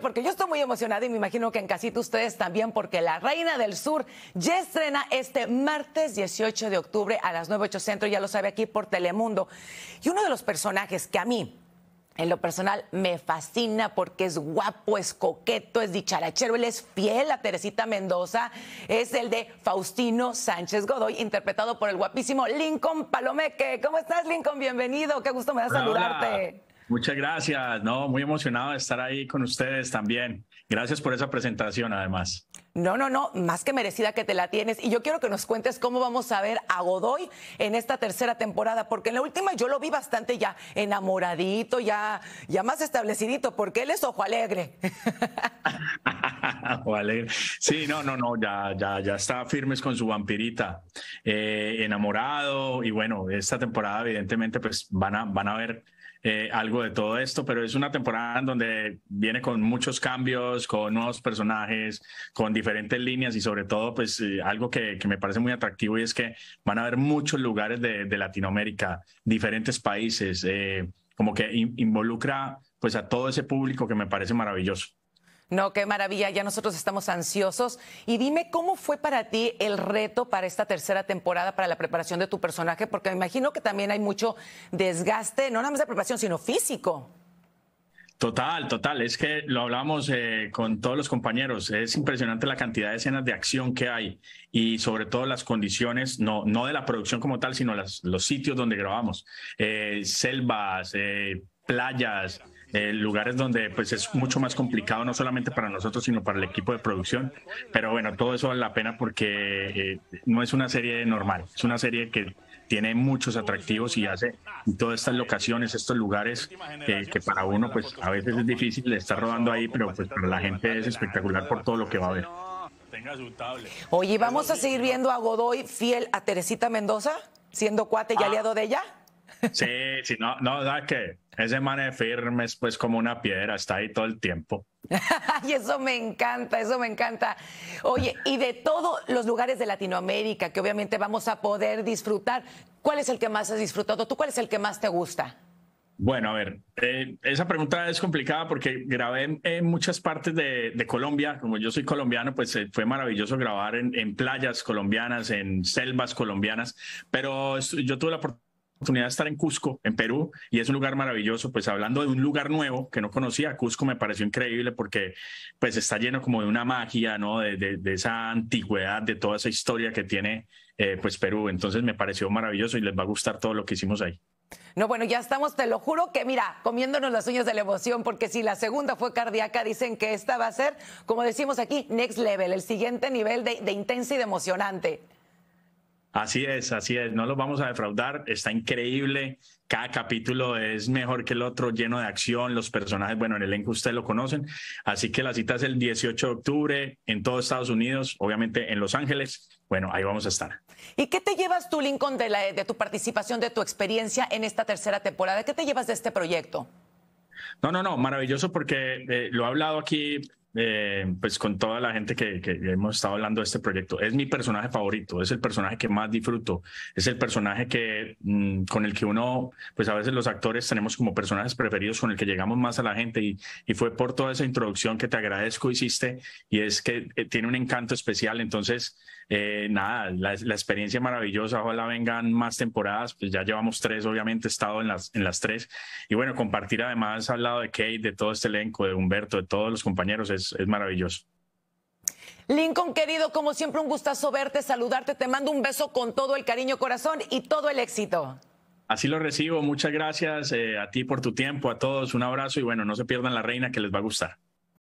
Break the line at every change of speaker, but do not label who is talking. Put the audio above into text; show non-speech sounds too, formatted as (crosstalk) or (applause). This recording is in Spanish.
porque yo estoy muy emocionada y me imagino que en casita ustedes también, porque la Reina del Sur ya estrena este martes 18 de octubre a las 9.8 Centro, ya lo sabe aquí por Telemundo. Y uno de los personajes que a mí en lo personal me fascina porque es guapo, es coqueto, es dicharachero, él es fiel a Teresita Mendoza, es el de Faustino Sánchez Godoy, interpretado por el guapísimo Lincoln Palomeque. ¿Cómo estás, Lincoln? Bienvenido, qué gusto me da saludarte.
Muchas gracias, no, muy emocionado de estar ahí con ustedes también. Gracias por esa presentación, además.
No, no, no, más que merecida que te la tienes. Y yo quiero que nos cuentes cómo vamos a ver a Godoy en esta tercera temporada, porque en la última yo lo vi bastante ya enamoradito, ya, ya más establecidito, porque él es ojo alegre. (laughs)
(laughs) vale. Sí, no, no, no, ya, ya, ya está firmes con su vampirita, eh, enamorado y bueno, esta temporada evidentemente pues van a, van a ver eh, algo de todo esto, pero es una temporada donde viene con muchos cambios, con nuevos personajes, con diferentes líneas y sobre todo, pues eh, algo que, me parece muy atractivo y es que van a ver muchos lugares de, Latinoamérica, diferentes países, como que involucra pues a todo ese público que me parece maravilloso.
No, qué maravilla, ya nosotros estamos ansiosos. Y dime, ¿cómo fue para ti el reto para esta tercera temporada, para la preparación de tu personaje? Porque me imagino que también hay mucho desgaste, no nada más de preparación, sino físico.
Total, total. Es que lo hablamos eh, con todos los compañeros. Es impresionante la cantidad de escenas de acción que hay y sobre todo las condiciones, no, no de la producción como tal, sino las, los sitios donde grabamos. Eh, selvas, eh, playas, eh, lugares donde pues es mucho más complicado, no solamente para nosotros, sino para el equipo de producción. Pero bueno, todo eso vale la pena porque eh, no es una serie normal, es una serie que tiene muchos atractivos y hace todas estas locaciones, estos lugares eh, que para uno pues a veces es difícil estar rodando ahí, pero pues para la gente es espectacular por todo lo que va a ver.
Oye, ¿vamos a seguir viendo a Godoy fiel a Teresita Mendoza, siendo cuate y ah. aliado de ella?
Sí, sí, no, no, da que ese man es firme, es pues como una piedra, está ahí todo el tiempo.
(laughs) y eso me encanta, eso me encanta. Oye, y de todos los lugares de Latinoamérica que obviamente vamos a poder disfrutar, ¿cuál es el que más has disfrutado? ¿Tú cuál es el que más te gusta?
Bueno, a ver, eh, esa pregunta es complicada porque grabé en, muchas partes de, Colombia. Como yo soy colombiano, pues eh, fue maravilloso grabar en, playas colombianas, en selvas colombianas, pero yo tuve la oportunidad oportunidad de estar en Cusco, en Perú, y es un lugar maravilloso. Pues hablando de un lugar nuevo que no conocía, Cusco me pareció increíble porque pues está lleno como de una magia, ¿no? De, esa antigüedad, de toda esa historia que tiene eh, pues Perú. Entonces me pareció maravilloso y les va a gustar todo lo que hicimos ahí.
No, bueno, ya estamos, te lo juro que mira, comiéndonos las uñas de la emoción, porque si la segunda fue cardíaca, dicen que esta va a ser, como decimos aquí, next level, el siguiente nivel de, de intensa y de emocionante.
Así es, así es, no los vamos a defraudar, está increíble, cada capítulo es mejor que el otro, lleno de acción, los personajes, bueno, el elenco ustedes lo conocen, así que la cita es el 18 de octubre en todo Estados Unidos, obviamente en Los Ángeles, bueno, ahí vamos a estar.
¿Y qué te llevas tú, Lincoln, de, tu participación, de tu experiencia en esta tercera temporada? ¿Qué te llevas de este proyecto?
No, no, no, maravilloso porque eh, lo he hablado aquí eh, pues con toda la gente que, que, hemos estado hablando de este proyecto. Es mi personaje favorito, es el personaje que más disfruto, es el personaje que mm, con el que uno, pues a veces los actores tenemos como personajes preferidos con el que llegamos más a la gente y, y fue por toda esa introducción que te agradezco hiciste y es que eh, tiene un encanto especial, entonces... Eh, nada, la, la, experiencia maravillosa, ojalá vengan más temporadas, pues ya llevamos tres, obviamente he estado en las, en las tres, y bueno, compartir además al lado de Kate, de todo este elenco, de Humberto, de todos los compañeros, es es, maravilloso.
Lincoln, querido, como siempre, un gustazo verte, saludarte. Te mando un beso con todo el cariño, corazón y todo el éxito.
Así lo recibo. Muchas gracias eh, a ti por tu tiempo, a todos. Un abrazo y bueno, no se pierdan la reina que les va a gustar.